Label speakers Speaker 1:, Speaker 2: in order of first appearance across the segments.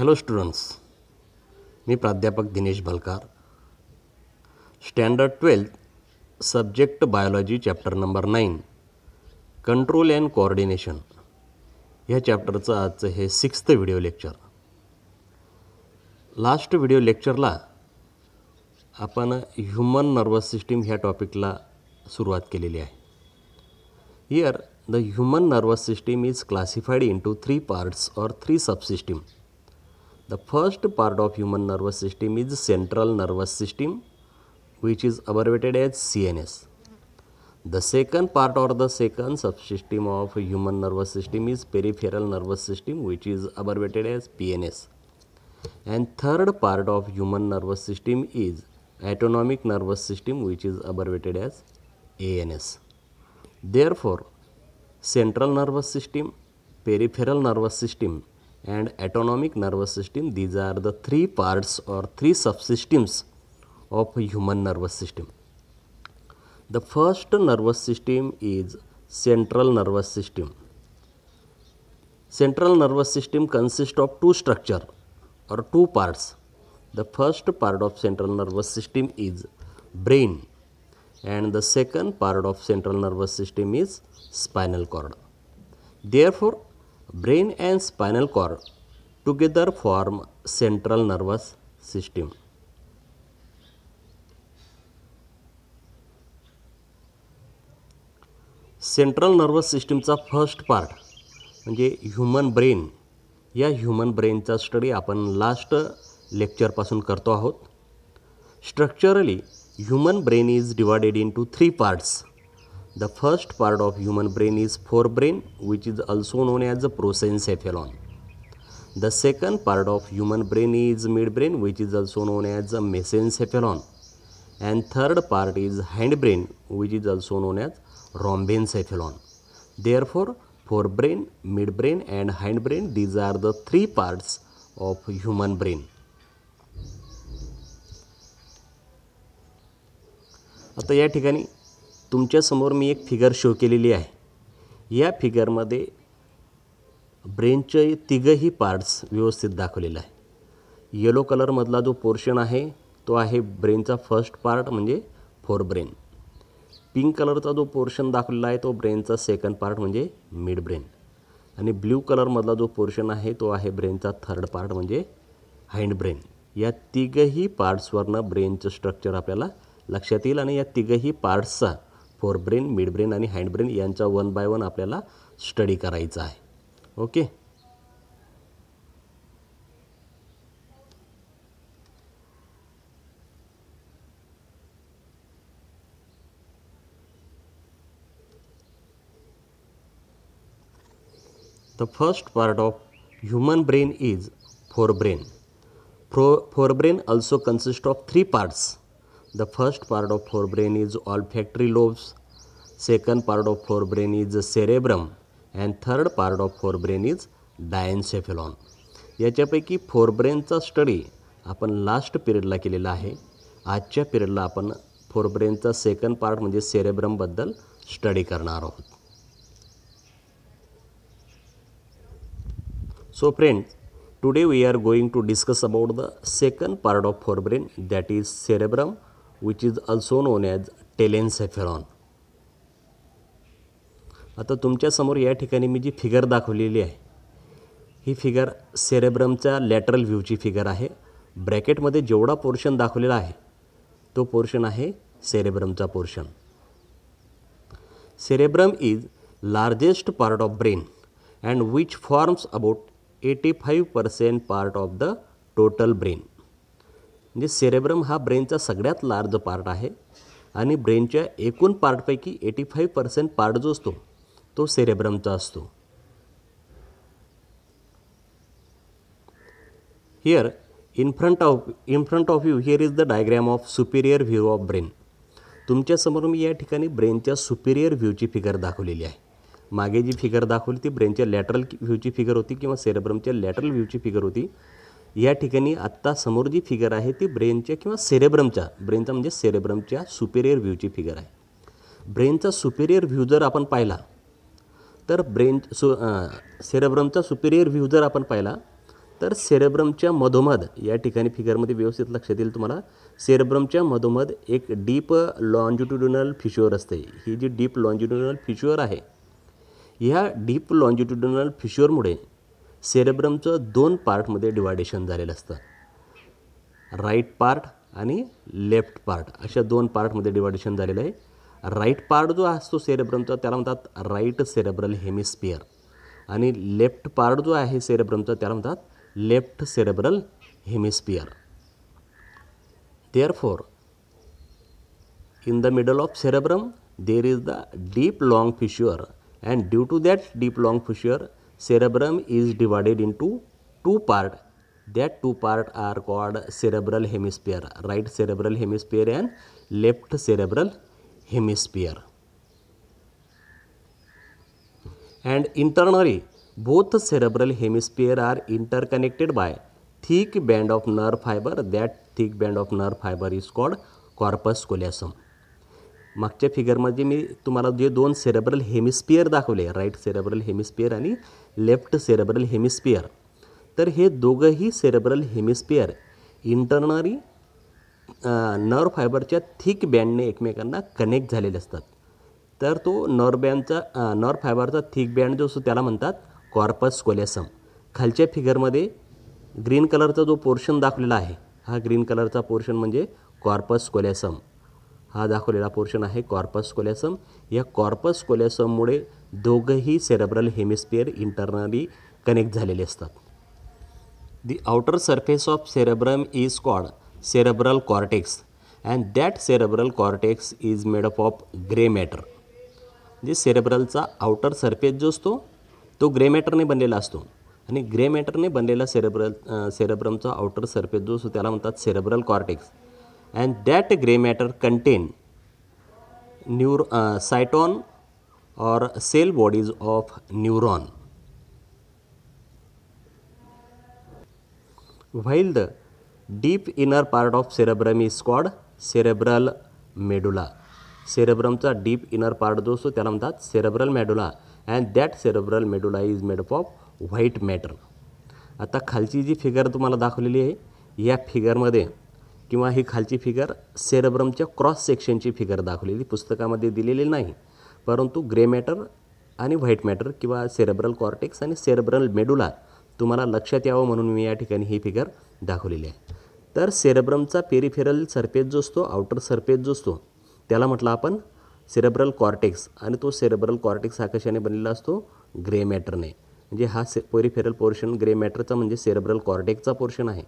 Speaker 1: Hello students मी प्राध्यापक Dinesh Bhalkar standard twelfth subject biology chapter number nine control and coordination ह्या चॅप्टरचं आजचं हे sixth video lecture last video लेक्चरला आपण ह्युमन नर्वस सिस्टीम ह्या टॉपिकला सुरुवात केलेली आहे here the human nervous system is classified into three parts or three subsystem The first part of human nervous system is central nervous system which is abbreviated as CNS. The second part or the second subsystem of human nervous system is peripheral nervous system which is abbreviated as PNS. And third part of human nervous system is autonomic nervous system which is abbreviated as ANS. Therefore, central nervous system, peripheral nervous system and autonomic nervous system these are the three parts or three subsystems of human nervous system the first nervous system is central nervous system central nervous system consists of two structure or two parts the first part of central nervous system is brain and the second part of central nervous system is spinal cord therefore brain and spinal cord together form central nervous system central nervous सिस्टीमचा first part म्हणजे human brain या human ब्रेनचा study आपण last लेक्चरपासून करतो आहोत structurally human brain is divided into three parts The first part of human brain is forebrain which is also known as the prosencephalon. The second part of human brain is midbrain which is also known as the mesencephalon. And third part is hindbrain which is also known as rhombencephalon. Therefore, forebrain, midbrain and hindbrain these are the three parts of human brain. आता या ठिकाणी तुमच्यासमोर मी एक figure show केलेली आहे या फिगरमध्ये ब्रेनचे तिघही parts व्यवस्थित दाखवलेलं आहे येलो कलरमधला जो पोर्शन आहे तो आहे ब्रेनचा फर्स्ट पार्ट म्हणजे फोर ब्रेन पिंक कलरचा जो पोर्शन दाखवलेला आहे तो ब्रेनचा सेकंड पार्ट म्हणजे मिड ब्रेन आणि ब्ल्यू कलरमधला जो पोर्शन आहे तो आहे ब्रेनचा थर्ड पार्ट म्हणजे हाइंड ब्रेन या तिघही पार्ट्सवरनं ब्रेनचं स्ट्रक्चर आपल्याला लक्षात येईल आणि या तिघही पार्ट्सचा फोर ब्रेन, मिड मिडब्रेन आणि ब्रेन यांचा वन बाय वन आपल्याला स्टडी करायचा आहे okay the first part of human brain is brain fore brain also consist of three parts the first part of fore brain is olfactory lobes second part of fore brain is cerebrum and third part of fore brain is diencephalon. याच्यापैकी फोरब्रेनचा study आपण last पिरियडला केलेला आहे आजच्या पिरियडला आपण फोरब्रेनचा second part म्हणजे सेरेब्रमबद्दल study करणार आहोत so friend today we are going to discuss about the second part of forebrain that is cerebrum which is is known as telen telencephalon. आता तुमच्यासमोर या ठिकाणी मी जी फिगर दाखवलेली आहे ही फिगर सेरेब्रमच्या लॅटरल व्ह्यूची फिगर आहे ब्रॅकेटमध्ये जेवढा पोर्शन दाखवलेला आहे तो पोर्शन आहे सेरेब्रमचा portion cerebrum is largest part of brain and which forms about eighty five percent part of the total brain म्हणजे सेरेब्रम हा ब्रेनचा सगळ्यात लार्ज पार्ट आहे आणि ब्रेनच्या एकूण पार्टपैकी एटी फाईव्ह पर्सेंट पार्ट जो असतो तो सेरेब्रमचा असतो here in front of in front of you here is the diagram of superior view of brain तुमच्यासमोर मी या ठिकाणी ब्रेनच्या सुपिरियर व्ह्यूची फिगर दाखवलेली आहे मागे जी फिगर दाखवली ती ब्रेनच्या लॅटरल व्ह्यूची फिगर होती किंवा सेरेब्रमच्या लॅटरल व्ह्यूची फिगर होती या ठिकाणी आत्ता समोर जी फिगर आहे ती ब्रेनच्या किंवा सेरेब्रमच्या ब्रेनचा म्हणजे सेरेब्रमच्या सुपेरियर व्ह्यूची फिगर आहे ब्रेनचा सुपेरियर व्ह्यू जर आपण पाहिला तर ब्रेन सु सेरेब्रमचा सुपेरियर व्ह्यू जर आपण पाहिला तर सेरेब्रमच्या मधोमध या ठिकाणी फिगरमध्ये व्यवस्थित लक्षात येईल तुम्हाला सेरेब्रमच्या मधोमध एक डीप लॉन्जिट्युडनल फिश्युअर असते ही जी डीप लॉन्जिट्युडनल फिश्युअर आहे ह्या डीप लॉन्जिट्युडनल फिश्युअरमुळे सेरेब्रमचं दोन पार्टमध्ये डिवायडेशन झालेलं असतं राईट पार्ट आणि लेफ्ट पार्ट अशा दोन पार्टमध्ये डिवायडेशन झालेलं आहे राईट पार्ट जो असतो सेरेब्रमचा त्याला म्हणतात राईट सेरेब्रल हेमिस्पियर आणि लेफ्ट पार्ट जो आहे सेरेब्रमचा त्याला म्हणतात left cerebral hemisphere therefore in the middle of cerebrum there is the deep long fissure and due to that deep long fissure cerebrum is divided into two part that two part are called cerebral hemisphere right cerebral hemisphere and left cerebral hemisphere and internally both cerebral hemisphere are interconnected by thick band of nerve fiber that thick band of nerve fiber is called corpus callosum मागच्या फिगरमध्ये मी तुम्हाला जे दोन cerebral हेमिस्पियर दाखवले right cerebral हेमिस्पियर आणि left cerebral hemisphere तर हे दोघंही cerebral hemisphere इंटरनरी नर्व फायबरच्या थिक बँडने एकमेकांना कनेक्ट झालेले असतात तर तो नर्व बँडचा नॉर फायबरचा थिक बँड जो असतो त्याला म्हणतात कॉर्पस कोलेसम खालच्या फिगरमध्ये ग्रीन कलरचा जो पोर्शन दाखवलेला आहे हा ग्रीन कलरचा पोर्शन म्हणजे कॉर्पस कोलेसम हा दाखवलेला पोर्शन आहे कॉर्पस कोलॅसम या कॉर्पस कोलॅसममुळे दोघंही सेरेब्रल हेमिस्पियर इंटरनली कनेक्ट झालेले असतात the outer surface of cerebrum is called cerebral cortex and that cerebral cortex is made up of grey matter म्हणजे सेरेब्रलचा आउटर सरफेस जो असतो तो ग्रे मॅटरने बनलेला असतो आणि ग्रे मॅटरने बनलेला सेरेब्रल सेरेब्रमचा आउटर सरफेस जो असतो त्याला म्हणतात cerebral cortex and that gray matter contain neuron, uh, cyton or cell bodies of neuron. While the deep inner part of cerebrum is called cerebral medulla. सेरेब्रमचा deep inner part जो असतो त्याला म्हणतात cerebral medulla and that cerebral medulla is of of white matter आता खालची जी figure तुम्हाला दाखवलेली आहे या फिगरमध्ये किंवा ही खालची फिगर सेरब्रमच्या क्रॉस सेक्शनची फिगर दाखवलेली पुस्तकामध्ये दिलेली नाही परंतु ग्रे मॅटर आणि व्हाईट मॅटर किंवा सेरेब्रल कॉर्टेक्स आणि सेरेब्रल मेडुला तुम्हाला लक्षात यावं म्हणून मी या ठिकाणी ही फिगर दाखवलेली आहे तर सेरेब्रमचा पेरिफेरल सरफेस जो असतो आउटर सरफेस जो असतो त्याला म्हटलं आपण सेरेब्रल कॉर्टेक्स आणि तो सेरेब्रल कॉर्टेक्स हा बनलेला असतो ग्रे मॅटरने म्हणजे हा से पेरिफेरल पोर्शन ग्रे मॅटरचा म्हणजे सेरेब्रल कॉर्टेक्सचा पोर्शन आहे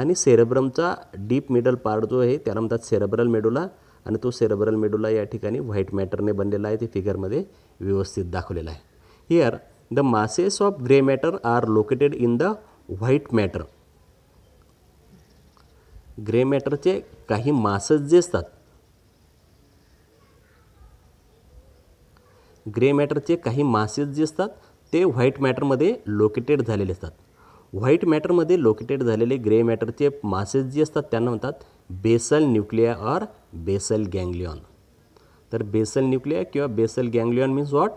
Speaker 1: आणि सेरेब्रमचा डीप मिडल पार्ट जो आहे त्याला म्हणतात सेरेब्रल मेडुला आणि तो सेरेब्रल मेडुला या ठिकाणी व्हाईट मॅटरने बनलेला आहे ते फिगरमध्ये व्यवस्थित दाखवलेला आहे here the masses of grey matter are located in the white matter grey मॅटरचे काही मासेस जे असतात ग्रे मॅटरचे काही मासेस जे असतात ते व्हाईट मॅटरमध्ये लोकेटेड झालेले असतात व्हाइट मैटर मे लोकेटेड ग्रे मैटर के मसेस जी त्यांना म्हणतात बेसल न्यूक्लिया और बेसल गैंग्लिओन तर बेसल न्यूक्लिया कि basal ganglion means what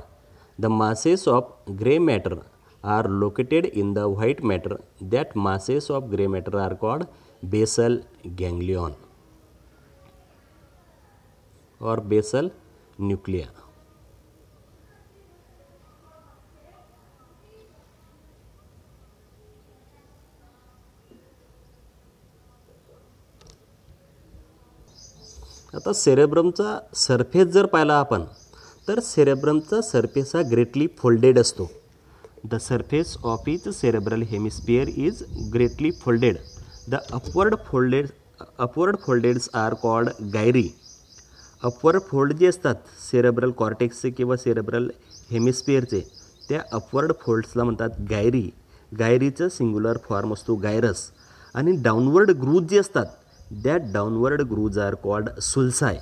Speaker 1: the masses of grey matter are located in the white matter that masses of grey matter are called basal ganglion और basal Nucleya आता सेरेब्रमचा surface जर पाहिला आपण तर सेरेब्रमचा सरफेस हा ग्रेटली फोल्डेड असतो the surface of is cerebral hemisphere is greatly folded the upward folded upward folds are called gyri upward fold जे असतात सेरेब्रल कॉर्टेक्सचे किंवा सेरेब्रल हेमिस्पियरचे त्या अपवर्ड फोल्ड्सला म्हणतात गायरी गायरीचं सिंग्युलर फॉर्म असतो गायरस आणि डाऊनवर्ड ग्रूज जे असतात that downward grooves are called sulci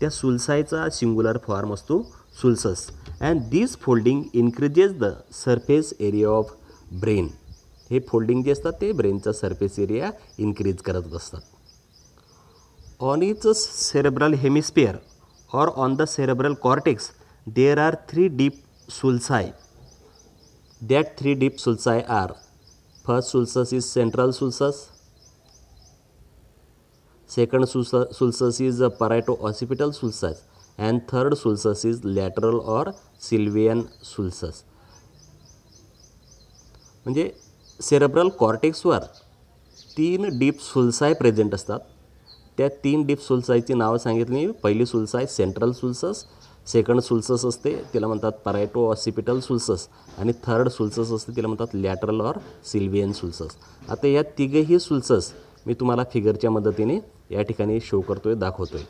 Speaker 1: त्या सुलसायचा सिंग्युलर फॉर्म असतो sulcus and this folding increases the surface area of brain हे फोल्डिंग जे असतात ते ब्रेनचा सरफेस एरिया इन्क्रीज करत असतात on each cerebral hemisphere or on the cerebral cortex there are three deep sulci that three deep sulci are first sulcus is central सुलसस second sulcus is parieto occipital sulcus and third sulcus is lateral or Sylvian sulcus म्हणजे cerebral कॉर्टेक्सवर तीन deep सुलसाय present असतात त्या तीन deep सुलसायची नावं सांगितली पहिली सुलसाय central सुलसस second सुलसस असते तिला म्हणतात पराटो ऑसिपिटल सुलसस आणि थर्ड सुलसस असते तिला म्हणतात लॅटरल ऑर सिल्वियन सुलसस आता या तिघेही सुलसस मी तुम्हाला फिगरच्या मदतीने या ठिकाणी शो करतो आहे दाखवतो आहे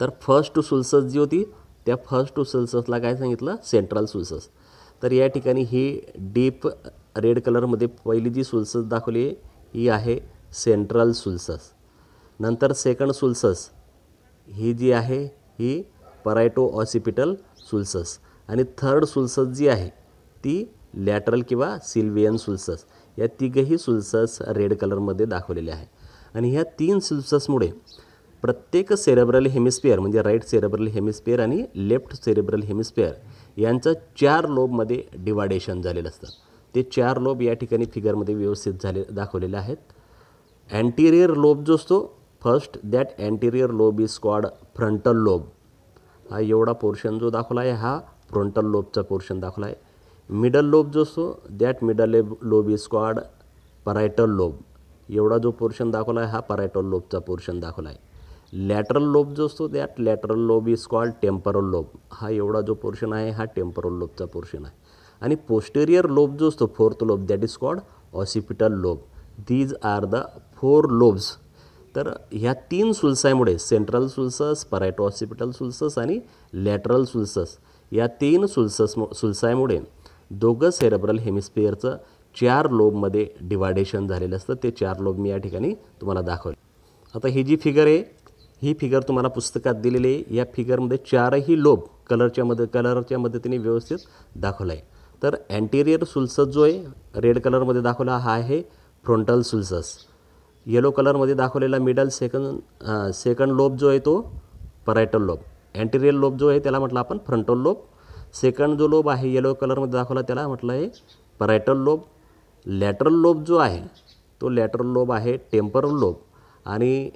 Speaker 1: तर फर्स्ट टू सुल्सस जी होती त्या फर्स्ट टू सुल्ससला काय सांगितलं सेंट्रल सुल्सस तर या ठिकाणी ही डीप रेड कलरमध्ये पहिली जी सुल्सस दाखवली आहे ही आहे सेंट्रल सुल्सस नंतर सेकंड सुलसस ही जी आहे ही परायटो ऑसिपिटल सुलसस आणि थर्ड सुल्सस जी आहे ती लॅटरल किंवा सिल्वियन सुल्सस या तिघही सुल्सस रेड कलरमध्ये दाखवलेले आहे आणि ह्या तीन सिल्सेसमुळे प्रत्येक सेरेब्रल हेमिस्पियर म्हणजे राईट सेरेब्रल हेमिस्पियर आणि लेफ्ट सेरेब्रल हेमिस्पियर यांचं चार लोबमध्ये डिवायडेशन झालेलं असतं ते चार लोब या ठिकाणी फिगरमध्ये व्यवस्थित झाले दाखवलेले आहेत अँटिरियर लोब जो असतो first that anterior lobe is called frontal lobe हा एवढा पोर्शन जो दाखवला आहे हा फ्रंटल लोबचा पोर्शन दाखवला आहे मिडल लोब जो असतो that middle lobe is called parietal lobe एवढा जो पोर्शन दाखवला आहे हा पॅरायटॉल लोबचा पोर्शन दाखवला आहे लॅटरल लोब जो असतो that lateral lobe is called temporal lobe हा एवढा जो पोर्शन आहे हा टेम्परल लोबचा पोर्शन आहे आणि पोस्टेरियर लोब जो असतो fourth lobe that is called occipital lobe these are the four lobes तर ह्या तीन सुलसामुळे सेंट्रल सुलसस परायटो ऑसिपिटल सुलसस आणि लॅटरल सुलसस या तीन सुलसस सुलसामुळे दोघं सेरेब्रल हेमिस्पियरचं चार लोबमध्ये डिवायडेशन झालेलं असतं ते चार लोब मी या ठिकाणी तुम्हाला दाखवले आता ही जी फिगर आहे ही फिगर तुम्हाला पुस्तकात दिलेली आहे या फिगरमध्ये चारही लोब कलरच्या मद कलरच्या मदतीने व्यवस्थित दाखवला आहे तर अँटेरियर सुलसस जो आहे रेड कलरमध्ये दाखवला हा आहे फ्रंटल सुलसस येलो कलरमध्ये दाखवलेला मिडल सेकंड सेकंड लोब जो आहे तो परायटल लोब अँटेरियर लोब जो आहे त्याला म्हटलं आपण फ्रंटल लोब सेकंड जो लोब आहे येलो कलरमध्ये दाखवला त्याला म्हटलं आहे परायटल लोब लॅटरल लोब जो आहे तो लॅटरल लोब आहे टेम्परल लोब आणि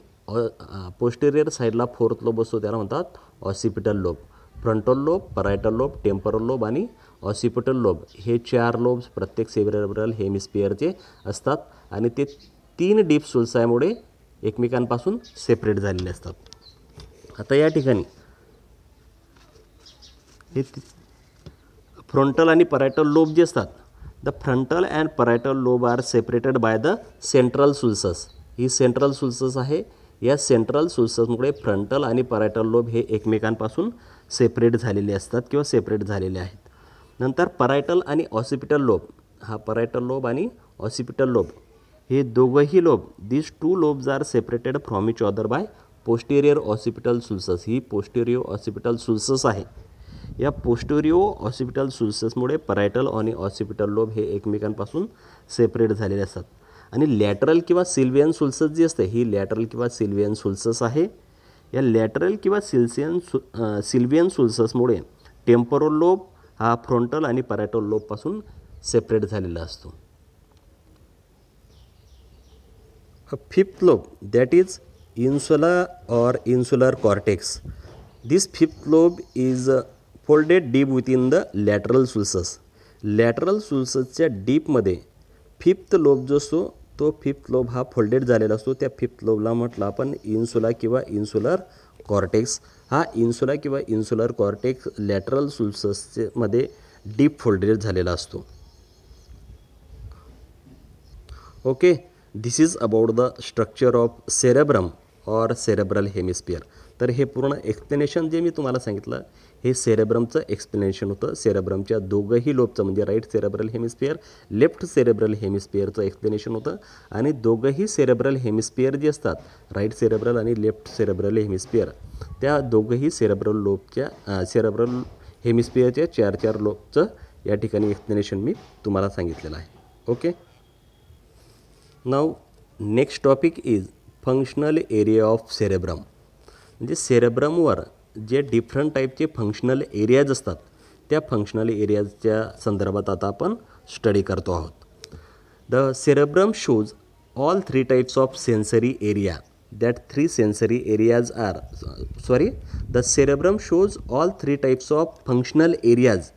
Speaker 1: पोस्टेरियर साईडला फोर्थ लोब असतो त्याला म्हणतात occipital lobe frontal lobe parietal lobe temporal lobe आणि ऑसिपिटल लोब हे चार लोब्स प्रत्येक सेरेब्रल हेमिस्पियरचे असतात आणि ते तीन डीप सुलसायमुळे एकमेकांपासून सेपरेट झालेले असतात आता या ठिकाणी हे फ्रंटल आणि परायटल लोब जे असतात the frontal and parietal lobe are separated by the central sulcus ही सेंट्रल सुल्सस आहे या सेंट्रल सुल्ससमुळे फ्रंटल आणि पॅरायटल लोब हे एकमेकांपासून सेपरेट झालेले असतात किंवा सेपरेट झालेले आहेत नंतर परायटल आणि ऑसिपिटल लोब हा परायटल लोब आणि ऑसिपिटल लोब हे दोघंही lobe this two lobes are separated from each other by posterior occipital sulcus ही पोस्टेरियर ऑसिपिटल सुल्सस आहे या पोस्टोरिओ ऑसिपिटल सुल्सेसमुळे परायटल आणि ऑसिपिटल लोब हे एकमेकांपासून सेपरेट झालेले असतात आणि लॅटरल किंवा सिल्वियन सुल्सस जी असते ही लॅटरल किंवा सिल्वियन सुल्सस आहे या लॅटरल किंवा सिल्सियन सु सिल्वियन सुल्ससमुळे टेम्पोरल लोब हा फ्रंटल आणि परायटल लोबपासून सेपरेट झालेला असतो fifth lobe that is insula or insular cortex this fifth lobe is folded deep within the lateral sulcus lateral सुल्ससच्या डीपमध्ये फिफ्थ लोब जो असतो तो फिफ्थ लोब हा फोल्डेड झालेला असतो त्या फिफ्थ लोबला म्हटलं आपण इन्सुला किंवा इन्सुलर कॉर्टेक्स हा इन्सुला किंवा इन्सुलर कॉर्टेक्स लॅटरल सुलससमध्ये डीप फोल्डेड झालेला असतो okay this is about the structure of cerebrum or cerebral hemisphere तर हे पूर्ण एक्सप्लेनेशन जे मी तुम्हाला सांगितलं हे सेरेब्रमचं एक्सप्लेनेशन होतं सेरेब्रमच्या दोघंही लोबचं म्हणजे right cerebral hemisphere left cerebral हेमिस्पियरचं एक्सप्लेनेशन होतं आणि दोघंही सेरेब्रल हेमिस्पियर जे असतात राईट सेरेब्रल आणि लेफ्ट सेरेब्रल हेमिस्पियर त्या दोघंही सेरेब्रल लोपच्या सेरेब्रल हेमिस्पियरच्या चार चार लोपचं या ठिकाणी एक्सप्लेनेशन मी तुम्हाला सांगितलेलं आहे okay now next topic is functional area of cerebrum म्हणजे सेरेब्रमवर जे डिफरंट टाईपचे फंक्शनल एरियाज असतात त्या फंक्शनल एरियाजच्या संदर्भात आता आपण स्टडी करतो आहोत the cerebrum shows all three types of sensory area that three sensory areas are sorry the cerebrum shows all three types of functional areas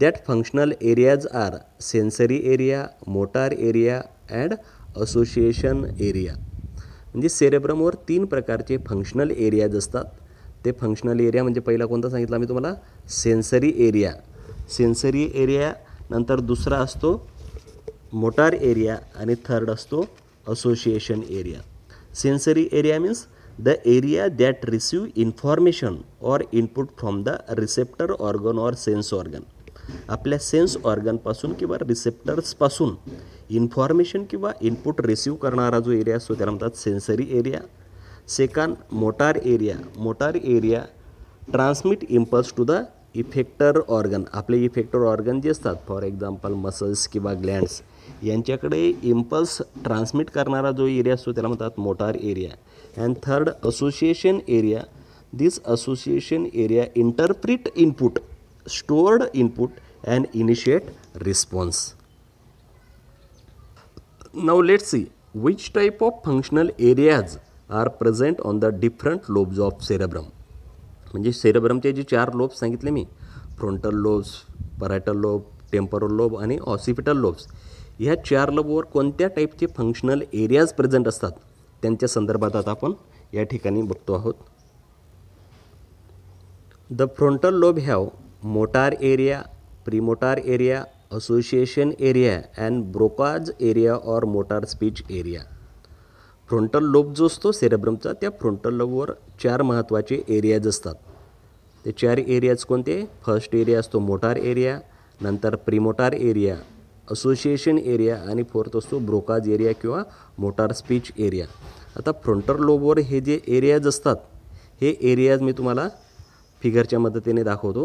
Speaker 1: that functional areas are sensory area motor area and association area म्हणजे सेरेब्रमवर तीन प्रकारचे functional areas असतात ते functional area म्हणजे पहिला कोणता सांगितला आम्ही तुम्हाला सेन्सरी एरिया सेन्सरी एरिया नंतर दुसरा असतो मोटार एरिया आणि थर्ड असतो association area sensory area means the area that receive information or input from the receptor organ or sense organ आपल्या सेन्स ऑर्गनपासून किंवा रिसेप्टर्सपासून इन्फॉर्मेशन किंवा इनपुट रिसीव करणारा जो एरिया असतो त्याला म्हणतात sensory area Second, motor area motor area transmit impulse to the effector organ आपले इफेक्टर ऑर्गन जे असतात फॉर एक्झाम्पल मसल्स किंवा ग्लँड्स यांच्याकडे इम्पल्स ट्रान्समिट करणारा जो एरिया असतो त्याला म्हणतात motor area and third association area this association area interpret input stored input and initiate response now let see which type of functional areas are present on the different lobes of cerebrum म्हणजे सेरेब्रमचे जे चार lobes सांगितले मी frontal lobes parietal lobe temporal lobe आणि occipital lobes ह्या चार लोबवर कोणत्या टाईपचे फंक्शनल एरियाज प्रेझेंट असतात त्यांच्या संदर्भात आता आपण या ठिकाणी बघतो आहोत the frontal lobe have motor area premotor area association area and Broca's area or motor speech area frontal lobe जो असतो सेरेब्रमचा त्या फ्रोंटल लोबवर चार महत्त्वाचे एरियाज असतात ते चार एरियाज कोणते फर्स्ट एरिया असतो मोटार एरिया नंतर प्रीमोटार एरिया असोसिएशन एरिया आणि फोर्थ असतो ब्रोकाज एरिया किंवा मोटार स्पीच एरिया आता फ्रोंटल लोबवर हे जे एरियाज असतात हे एरियाज मी तुम्हाला फिगरच्या मदतीने दाखवतो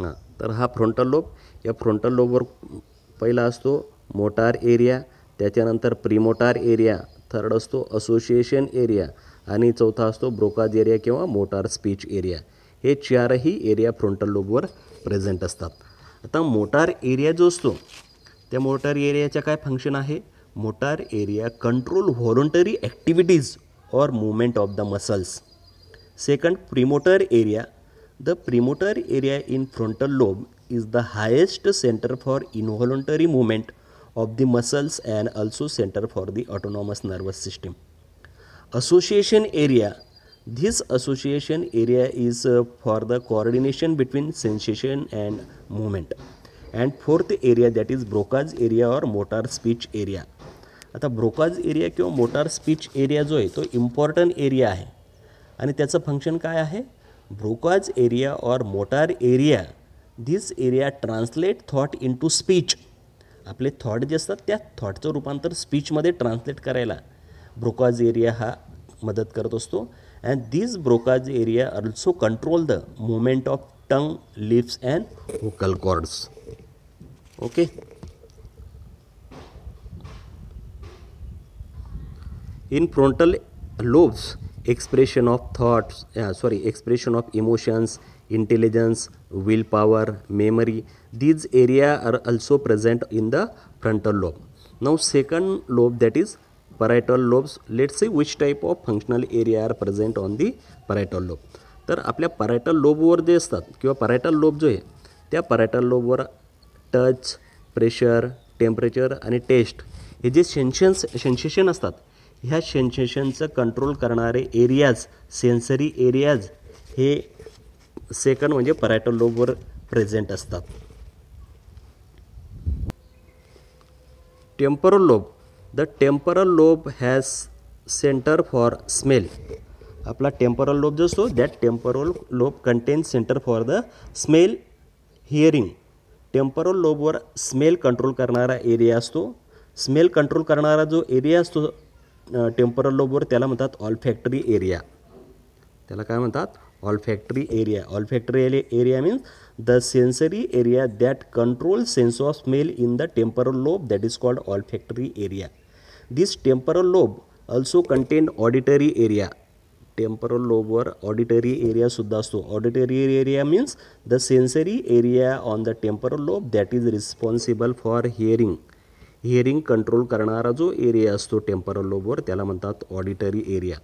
Speaker 1: हां तर हा फ्रंटल लोब या फ्रंटल लोबवर पहिला असतो मोटार एरिया त्याच्यानंतर प्रिमोटार एरिया थर्ड असतो असोसिएशन एरिया आणि चौथा असतो ब्रोकाज एरिया किंवा मोटार स्पीच एरिया हे चारही एरिया फ्रंटल लोबवर प्रेझेंट असतात आता मोटार एरिया जो असतो त्या मोटार एरियाच्या काय फंक्शन आहे motor area control voluntary activities or movement of the muscles second premotor area the premotor area in frontal lobe is the highest centre for involuntary movement of the muscles and also centre for the autonomous nervous system association area this association area is for the coordination between sensation and movement and fourth area that is Broca's area or motor speech area आता Broca's area किंवा motor speech area जो आहे तो important area आहे आणि त्याचं function काय आहे Broca's area or motor area this area translate thought into speech आपले थॉट जे असतात त्या थॉटचं रूपांतर स्पीचमध्ये ट्रान्सलेट करायला ब्रोकाज एरिया हा मदत करत असतो and these Broca's area also control the movement of tongue lips and vocal cords okay in frontal lobes expression of thoughts sorry expression of emotions intelligence will power memory these area are also present in the frontal lobe नऊ second lobe that is parietal lobes let see which type of functional area are present on the parietal lobe तर आपल्या parietal लोबवर जे असतात किंवा parietal lobe जो आहे त्या parietal लोबवर टच प्रेशर टेम्परेचर आणि टेस्ट हे जे सेन्शन्स सेन्सेशन असतात ह्या सेन्सेशनचं कंट्रोल करणारे एरियाज सेन्सरी एरियाज हे सेकंड म्हणजे परायटल लोबवर प्रेझेंट असतात temporal lobe the temporal lobe has centre for smell आपला टेम्परल लोब जो असतो that temporal lobe contain centre for the smell hearing temporal लोबवर स्मेल कंट्रोल करणारा एरिया असतो स्मेल कंट्रोल करणारा जो एरिया असतो टेम्परल लोबवर त्याला म्हणतात ऑल फॅक्टरी एरिया त्याला काय म्हणतात olfactory area olfactory area means the sensory area that controls sense of smell in the temporal lobe that is called olfactory area this temporal lobe also contain auditory area Temporal lobe लोबवर auditory area सुद्धा असतो area area means the sensory area on the temporal lobe that is responsible for Hearing hearing control करणारा जो area असतो lobe लोबवर त्याला म्हणतात auditory area.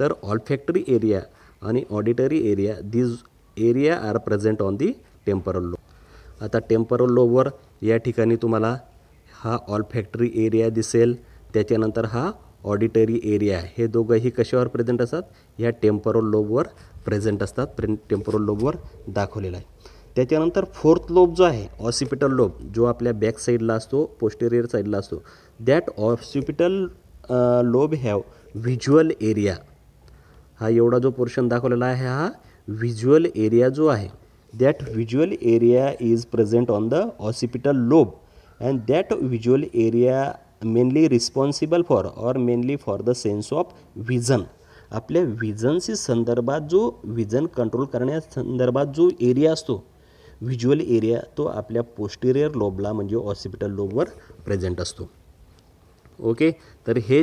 Speaker 1: तर olfactory area. आणि auditory area these area are present on the temporal lobe आता temporal लोबवर या ठिकाणी तुम्हाला हा ऑल फॅक्टरी एरिया दिसेल त्याच्यानंतर हा ऑडिटरी एरिया हे दोघंही कशावर प्रेझेंट असतात ह्या टेम्परल लोबवर प्रेझेंट असतात प्रे टेम्परल लोबवर दाखवलेला आहे त्याच्यानंतर फोर्थ लोब जो आहे ऑसिपिटल लोब जो आपल्या बॅक साईडला असतो पोस्टेरियर साईडला असतो that occipital lobe have visual area हा एवढा जो पोर्शन दाखवलेला आहे हा व्हिज्युअल एरिया जो आहे that visual area is present on the occipital lobe and that visual area mainly responsible for or mainly for the sense of vision आपल्या व्हिजनशी संदर्भात जो व्हिजन कंट्रोल संदर्भात जो एरिया असतो व्हिज्युअल एरिया तो आपल्या पोस्टेरियर लोबला म्हणजे ऑसिपिटल लोबवर प्रेझेंट असतो ओके तर हे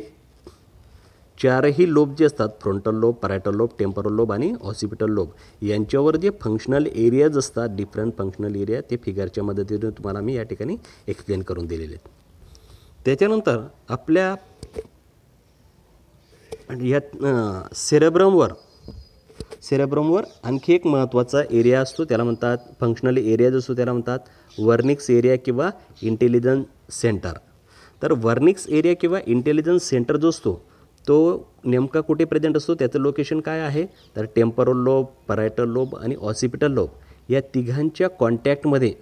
Speaker 1: चारही लोब जे असतात frontal lobe parietal lobe temporal lobe आणि ऑसिपिटल लोब यांच्यावर जे फंक्शनल एरियाज असतात डिफरंट फंक्शनल एरिया ते फिगरच्या मदतीने तुम्हाला मी या ठिकाणी एक्सप्लेन करून दिलेले आहेत त्याच्यानंतर आपल्या यात सेरेब्रमवर सेरेब्रमवर आणखी एक महत्त्वाचा एरिया असतो त्याला म्हणतात फंक्शनल एरियाज असतो त्याला म्हणतात वर्निक्स एरिया किंवा इंटेलिजन्स सेंटर तर वर्निक्स एरिया किंवा इंटेलिजन्स सेंटर जो असतो तो नेमका कुठे प्रेझेंट असतो त्याचं लोकेशन काय आहे तर टेम्परल लोब पराटल लोब आणि ऑसिपिटल लोब या तिघांच्या कॉन्टॅक्टमध्ये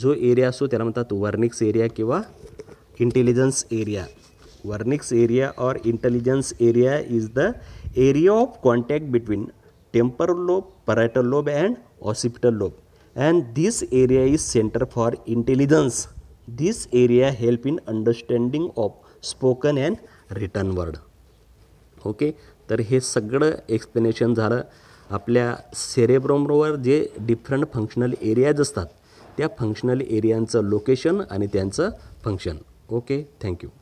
Speaker 1: जो एरिया असतो त्याला म्हणतात वर्निक्स एरिया किंवा intelligence area Wernicke's area or intelligence area is the area of contact between temporal lobe parietal lobe and occipital lobe and this area is centre for intelligence this area help in understanding of spoken and written word okay तर हे सगळं explanation झालं आपल्या सेरेब्रोमरोवर जे different functional areas असतात त्या functional एरियांचं location आणि त्यांचं फंक्शन ओके थँक्यू